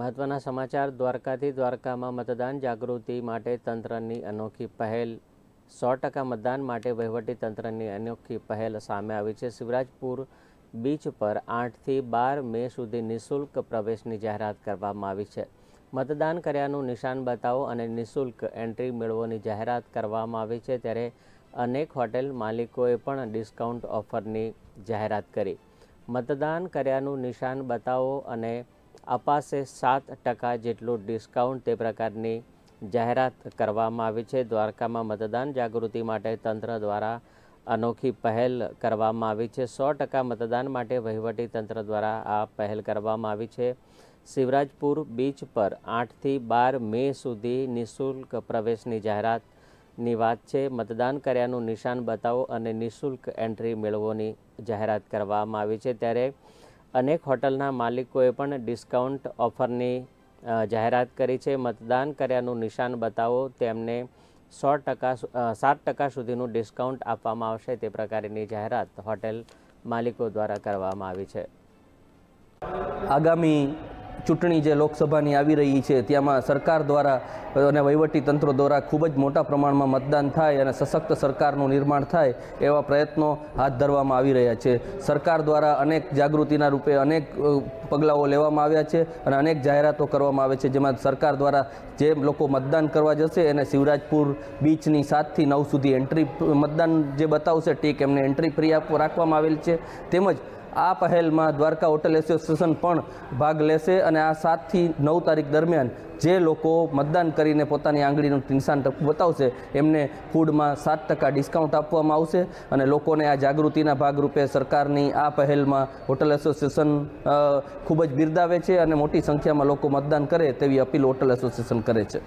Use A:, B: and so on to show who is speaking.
A: મહત્વના સમાચાર દ્વારકાથી દ્વારકામાં મતદાન જાગૃતિ માટે તંત્રની અનોખી પહેલ સો ટકા મતદાન માટે વહીવટી તંત્રની અનોખી પહેલ સામે આવી છે શિવરાજપુર બીચ પર આઠથી બાર મે સુધી નિઃશુલ્ક પ્રવેશની જાહેરાત કરવામાં આવી છે મતદાન કર્યાનું નિશાન બતાવો અને નિઃશુલ્ક એન્ટ્રી મેળવવાની જાહેરાત કરવામાં આવી છે ત્યારે અનેક હોટેલ માલિકોએ પણ ડિસ્કાઉન્ટ ઓફરની જાહેરાત કરી મતદાન કર્યાનું નિશાન બતાવો અને અપાશે સાત ટકા જેટલું ડિસ્કાઉન્ટ તે પ્રકારની જાહેરાત કરવામાં આવી છે દ્વારકામાં મતદાન જાગૃતિ માટે તંત્ર દ્વારા અનોખી પહેલ કરવામાં આવી છે સો ટકા મતદાન માટે વહીવટી તંત્ર દ્વારા આ પહેલ કરવામાં આવી છે શિવરાજપુર બીચ પર આઠથી બાર મે સુધી નિઃશુલ્ક પ્રવેશની જાહેરાતની વાત છે મતદાન કર્યાનું નિશાન બતાવો અને નિઃશુલ્ક એન્ટ્રી મેળવોની જાહેરાત કરવામાં આવી છે ત્યારે અનેક હોટલના માલિકોએ પણ ડિસ્કાઉન્ટ ઓફરની જાહેરાત કરી છે મતદાન કર્યાનું નિશાન બતાવો તેમને સો ટકા સાત ટકા સુધીનું ડિસ્કાઉન્ટ આપવામાં આવશે તે પ્રકારની જાહેરાત હોટેલ
B: માલિકો દ્વારા કરવામાં આવી છે આગામી ચૂંટણી જે લોકસભાની આવી રહી છે ત્યાંમાં સરકાર દ્વારા અને વહીવટી તંત્રો દ્વારા ખૂબ જ મોટા પ્રમાણમાં મતદાન થાય અને સશક્ત સરકારનું નિર્માણ થાય એવા પ્રયત્નો હાથ ધરવામાં આવી રહ્યા છે સરકાર દ્વારા અનેક જાગૃતિના રૂપે અનેક પગલાઓ લેવામાં આવ્યા છે અને અનેક જાહેરાતો કરવામાં આવે છે જેમાં સરકાર દ્વારા જે લોકો મતદાન કરવા જશે એને શિવરાજપુર બીચની સાતથી નવ સુધી એન્ટ્રી મતદાન જે બતાવશે ટીક એમને એન્ટ્રી ફ્રી રાખવામાં આવેલ છે તેમજ આ પહેલમાં દ્વારકા હોટલ એસોસિએશન પણ ભાગ લેશે અને આ સાતથી નવ તારીખ દરમિયાન જે લોકો મતદાન કરીને પોતાની આંગળીનું નિશાન બતાવશે એમને ફૂડમાં સાત ટકા ડિસ્કાઉન્ટ આપવામાં આવશે અને લોકોને આ જાગૃતિના ભાગરૂપે સરકારની આ પહેલમાં હોટલ એસોસિએશન ખૂબ જ બિરદાવે છે અને મોટી સંખ્યામાં લોકો મતદાન કરે તેવી અપીલ હોટલ એસોસિએશન કરે છે